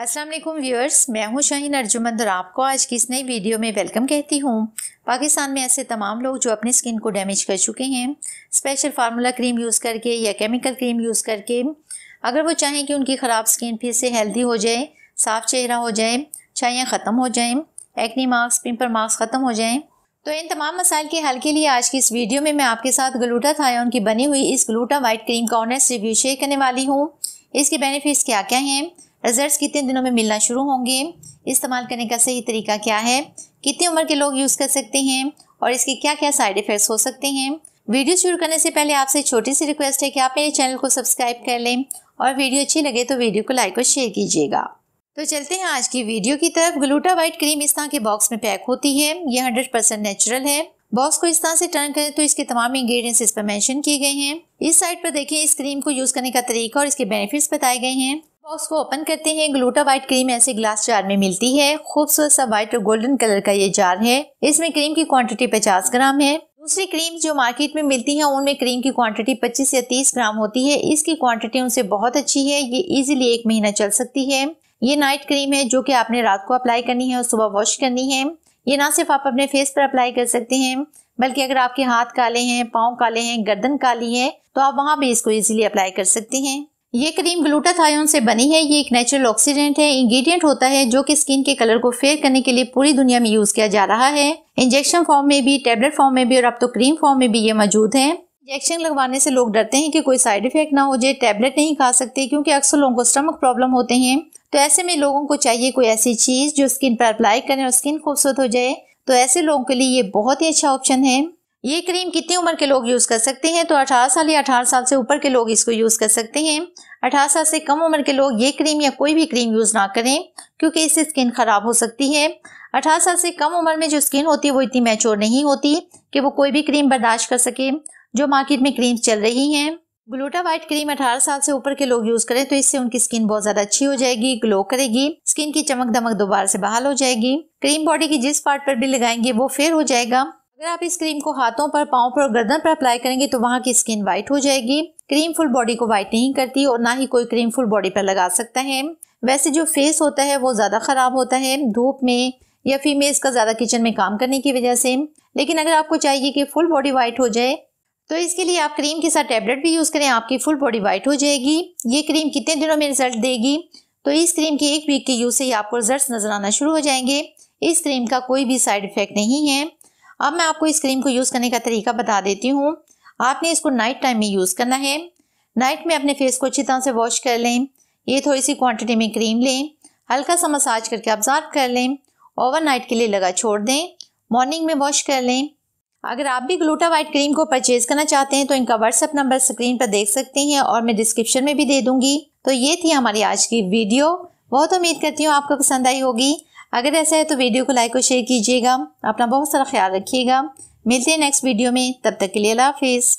अस्सलाम वालेकुम व्यूअर्स मैं हूं शाहीन अर्जुमंद और आपको आज की इस नई वीडियो में वेलकम कहती हूं पाकिस्तान में ऐसे तमाम लोग जो अपनी स्किन को डैमेज कर चुके हैं स्पेशल फार्मूला क्रीम यूज़ करके या केमिकल क्रीम यूज़ करके अगर वो चाहें कि उनकी ख़राब स्किन फिर से हेल्दी हो जाए साफ़ चेहरा हो जाए छाइयाँ ख़त्म हो जाएँ एक्नी मार्क्स पिम्पल मार्क्स ख़त्म हो जाएँ तो इन तमाम मसाइल के हल के लिए आज की इस वीडियो में मैं आपके साथ ग्लूटा थायोन की बनी हुई इस ग्लूटा वाइट क्रीम का ऑनेस्ट रिव्यू शेयर करने वाली हूँ इसके बेनिफिट्स क्या क्या हैं रिजल्ट्स कितने दिनों में मिलना शुरू होंगे इस्तेमाल करने का सही तरीका क्या है कितनी उम्र के लोग यूज़ कर सकते हैं और इसके क्या क्या साइड इफ़ेक्ट्स हो सकते हैं वीडियो शुरू करने से पहले आपसे छोटी सी रिक्वेस्ट है कि आप मेरे चैनल को सब्सक्राइब कर लें और वीडियो अच्छी लगे तो वीडियो को लाइक और शेयर कीजिएगा तो चलते हैं आज की वीडियो की तरफ ग्लूटा वाइट क्रीम इस तरह के बॉक्स में पैक होती है ये हंड्रेड परसेंट नेचुरल है बॉक्स को इस तरह से टर्न करें तो इसके तमाम इंग्रेडिएंट्स इस पर मेंशन किए गए हैं इस साइट पर देखें इस क्रीम को यूज करने का तरीका और इसके बेनिफिट्स बताए गए हैं बॉक्स को ओपन करते हैं ग्लूटा वाइट क्रीम ऐसे ग्लास जार में मिलती है खूबसूरत सा व्हाइट और गोल्डन कलर का ये जार है इसमें क्रीम की क्वांटिटी 50 ग्राम है दूसरी क्रीम जो मार्केट में मिलती हैं उनमें क्रीम की क्वांटिटी 25 या 30 ग्राम होती है इसकी क्वांटिटी उनसे बहुत अच्छी है ये इजिली एक महीना चल सकती है ये नाइट क्रीम है जो की आपने रात को अप्लाई करनी है और सुबह वॉश करनी है ये ना सिर्फ आप अपने फेस पर अप्लाई कर सकते हैं बल्कि अगर आपके हाथ काले हैं पाँव काले हैं गर्दन काली है तो आप वहाँ भी इसको इजिली अप्लाई कर सकते हैं ये क्रीम ग्लूटाथायोन से बनी है ये एक नेचुरल ऑक्सीडेंट है इंग्रेडिएंट होता है जो कि स्किन के कलर को फेयर करने के लिए पूरी दुनिया में यूज किया जा रहा है इंजेक्शन फॉर्म में भी टेबलेट फॉर्म में भी और अब तो क्रीम फॉर्म में भी ये मौजूद है इंजेक्शन लगवाने से लोग डरते हैं कि कोई साइड इफेक्ट ना हो जाए टेबलेट नहीं खा सकते क्योंकि अक्सर लोगों को स्टमक प्रॉब्लम होते हैं तो ऐसे में लोगों को चाहिए कोई ऐसी चीज जो स्किन पर अप्लाई करें और स्किन खूबसूरत हो जाए तो ऐसे लोगों के लिए ये बहुत ही अच्छा ऑप्शन है ये क्रीम कितनी उम्र के लोग यूज़ कर सकते हैं तो 18 साल या 18 साल से ऊपर के लोग इसको यूज़ कर सकते हैं 18 साल से कम उम्र के लोग ये क्रीम या कोई भी क्रीम यूज़ ना करें क्योंकि इससे स्किन ख़राब हो सकती है 18 साल से कम उम्र में जो स्किन होती है वो इतनी मैच्योर नहीं होती कि वो कोई भी क्रीम बर्दाश्त कर सके जो मार्केट में क्रीम चल रही हैं ग्लूटा वाइट क्रीम 18 साल से ऊपर के लोग यूज करें तो इससे उनकी स्किन बहुत ज्यादा अच्छी हो जाएगी ग्लो करेगी स्किन की चमक दमक दोबारा से बहाल हो जाएगी क्रीम बॉडी की जिस पार्ट पर भी लगाएंगे वो फेयर हो जाएगा अगर आप इस क्रीम को हाथों पर पाँव पर गर्दन पर अप्लाई करेंगे तो वहाँ की स्किन वाइट हो जाएगी क्रीम फुल बॉडी को वाइट नहीं करती और ना ही कोई क्रीम फुल बॉडी पर लगा सकता है वैसे जो फेस होता है वो ज़्यादा ख़राब होता है धूप में या फीमेल्स इसका ज़्यादा किचन में काम करने की वजह से लेकिन अगर आपको चाहिए कि फुल बॉडी वाइट हो जाए तो इसके लिए आप क्रीम के साथ टैबलेट भी यूज़ करें आपकी फुल बॉडी वाइट हो जाएगी ये क्रीम कितने दिनों में रिजल्ट देगी तो इस क्रीम के एक वीक के यूज़ से ही आपको रिजल्ट नज़र आना शुरू हो जाएंगे इस क्रीम का कोई भी साइड इफेक्ट नहीं है अब मैं आपको इस क्रीम को यूज़ करने का तरीका बता देती हूँ आपने इसको नाइट टाइम में यूज़ करना है नाइट में अपने फेस को अच्छी तरह से वॉश कर लें ये थोड़ी सी क्वांटिटी में क्रीम लें हल्का सा मसाज करके ऑब्जर्व कर लें ओवरनाइट के लिए लगा छोड़ दें मॉर्निंग में वॉश कर लें अगर आप भी ग्लूटा वाइट क्रीम को परचेज करना चाहते हैं तो इनका व्हाट्सअप नंबर स्क्रीन पर देख सकते हैं और मैं डिस्क्रिप्शन में भी दे दूंगी तो ये थी हमारी आज की वीडियो बहुत उम्मीद करती हूँ आपको पसंद आई होगी अगर ऐसा है तो वीडियो को लाइक और शेयर कीजिएगा अपना बहुत सारा ख्याल रखिएगा मिलते हैं नेक्स्ट वीडियो में तब तक के लिए अल्लाह हाफिज़